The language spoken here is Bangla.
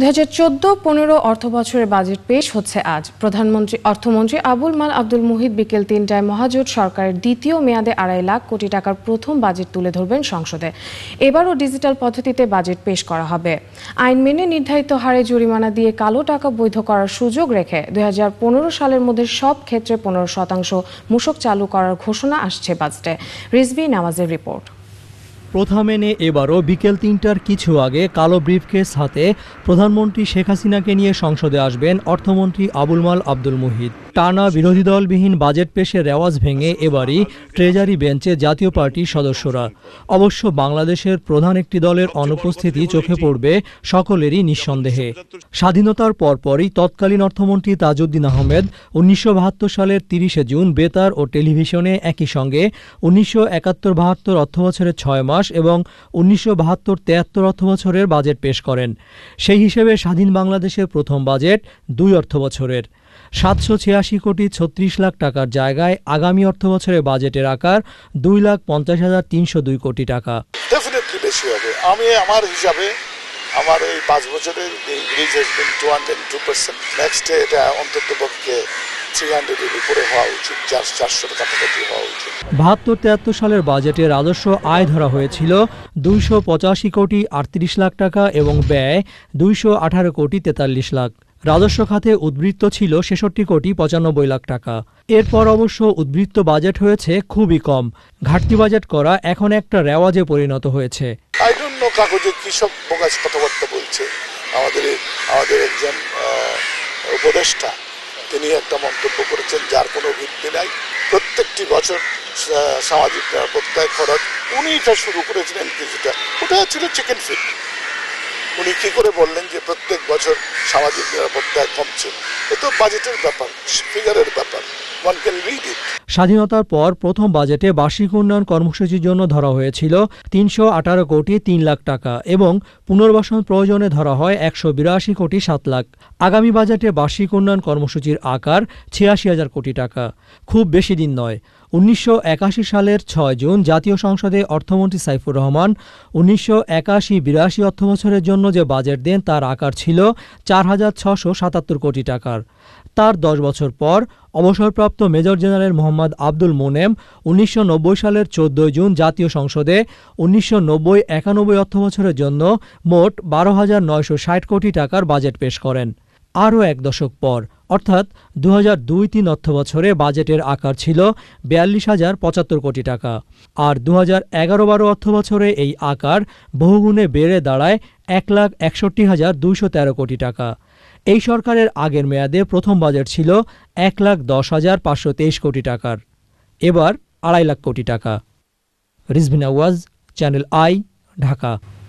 দু হাজার চোদ্দ পনেরো অর্থ বছরের বাজেট পেশ হচ্ছে আজ প্রধানমন্ত্রী অর্থমন্ত্রী আবুল মাল আব্দুল মুহিত বিকেল তিনটায় মহাজোট সরকারের দ্বিতীয় মেয়াদে আড়াই লাখ কোটি টাকার প্রথম বাজেট তুলে ধরবেন সংসদে এবারও ডিজিটাল পদ্ধতিতে বাজেট পেশ করা হবে আইন মেনে নির্ধারিত হারে জরিমানা দিয়ে কালো টাকা বৈধ করার সুযোগ রেখে দু সালের মধ্যে সব ক্ষেত্রে পনেরো শতাংশ মূসক চালু করার ঘোষণা আসছে বাজেটে রিজবি নামাজের রিপোর্ট প্রথা মেনে এবারও বিকেল তিনটার কিছু আগে কালো ব্রিফকেস হাতে প্রধানমন্ত্রী শেখ হাসিনাকে নিয়ে সংসদে আসবেন অর্থমন্ত্রী আবুল মাল আব্দুল মুহিত টানা বিরোধী দলবিহীন বাজেট পেশে রেওয়াজ ভেঙে এবারই ট্রেজারি বেঞ্চে জাতীয় পার্টির সদস্যরা অবশ্য বাংলাদেশের প্রধান একটি দলের অনুপস্থিতি চোখে পড়বে সকলেরই নিঃসন্দেহে স্বাধীনতার পরপরই তৎকালীন অর্থমন্ত্রী তাজউদ্দিন আহমেদ উনিশশো সালের তিরিশে জুন বেতার ও টেলিভিশনে একই সঙ্গে উনিশশো একাত্তর বাহাত্তর অর্থবছরের ছয় মাস বিকাশ এবং উনিশশো বাহাত্তর তেয়াত্তর অর্থ বছরের বাজেট পেশ করেন সেই হিসেবে স্বাধীন বাংলাদেশের প্রথম বাজেট দুই অর্থ বছরের সাতশো ছিয়াশি কোটি ছত্রিশ লাখ টাকার জায়গায় আগামী অর্থ বছরে বাজেটের আকার দুই লাখ পঞ্চাশ হাজার তিনশো দুই কোটি টাকা বেশি হবে আমি আমার হিসাবে আমার এই পাঁচ বছরের increase has been two hundred two percent next এটা অন্তত পক্ষে বাহাত্তর তেহাত্তর সালের বাজেটে রাজস্ব আয় ধরা হয়েছিল দুইশো পঁচাশি কোটি আটত্রিশ লাখ টাকা এবং ব্যয় দুইশো আঠারো কোটি তেতাল্লিশ লাখ রাজস্ব খাতে উদ্বৃত্ত ছিল ছেষট্টি কোটি পঁচানব্বই লাখ টাকা এরপর অবশ্য উদ্বৃত্ত বাজেট হয়েছে খুবই কম ঘাটতি বাজেট করা এখন একটা রেওয়াজে পরিণত হয়েছে কাগজে কৃষক কথাবার্তা বলছে আমাদের আমাদের একজন উপদেষ্টা তিনি একটা মন্তব্য করেছেন যার কোনো ভিত্তি নাই প্রত্যেকটি বছর সামাজিক নিরাপত্তায় খরচ উনি এটা শুরু করেছিলেন কিছুটা ওটা ছিল চিকেন ফিট উনি কী করে বললেন যে প্রত্যেক বছর সামাজিক নিরাপত্তায় কমছে এ তো বাজেটের ব্যাপার ফিগারের ব্যাপার স্বাধীনতার পর প্রথম বাজেটে বার্ষিক উন্নয়ন কর্মসূচির জন্য ধরা হয়েছিল তিনশো আঠারো কোটি তিন লাখ টাকা এবং পুনর্বাসন প্রয়োজনে ধরা হয় একশো বিরাশি কোটি সাত লাখ আগামী বাজেটে বার্ষিক উন্নয়ন কর্মসূচির আকার ছিয়াশি হাজার কোটি টাকা খুব বেশি দিন নয় উনিশশো সালের ছয় জুন জাতীয় সংসদে অর্থমন্ত্রী সাইফুর রহমান উনিশশো একাশি বিরাশি অর্থবছরের জন্য যে বাজেট দেন তার আকার ছিল চার হাজার ছশো সাতাত্তর কোটি টাকার তার দশ বছর পর অবসরপ্রাপ্ত মেজর জেনারেল মোহাম্মদ আব্দুল মোনেম উনিশশো সালের ১৪ জুন জাতীয় সংসদে উনিশশো নব্বই একানব্বই অর্থবছরের জন্য মোট বারো হাজার নয়শো ষাট কোটি টাকার বাজেট পেশ করেন আরও এক দশক পর অর্থাৎ দু হাজার দুই তিন অর্থবছরে বাজেটের আকার ছিল বিয়াল্লিশ হাজার পঁচাত্তর কোটি টাকা আর দু হাজার এগারো বারো অর্থবছরে এই আকার বহুগুণে বেড়ে দাঁড়ায় এক লাখ একষট্টি হাজার দুইশো তেরো কোটি টাকা এই সরকারের আগের মেয়াদে প্রথম বাজেট ছিল এক লাখ দশ হাজার পাঁচশো তেইশ কোটি টাকার এবার আড়াই লাখ কোটি টাকা রিজভিন ওয়াজ চ্যানেল আই ঢাকা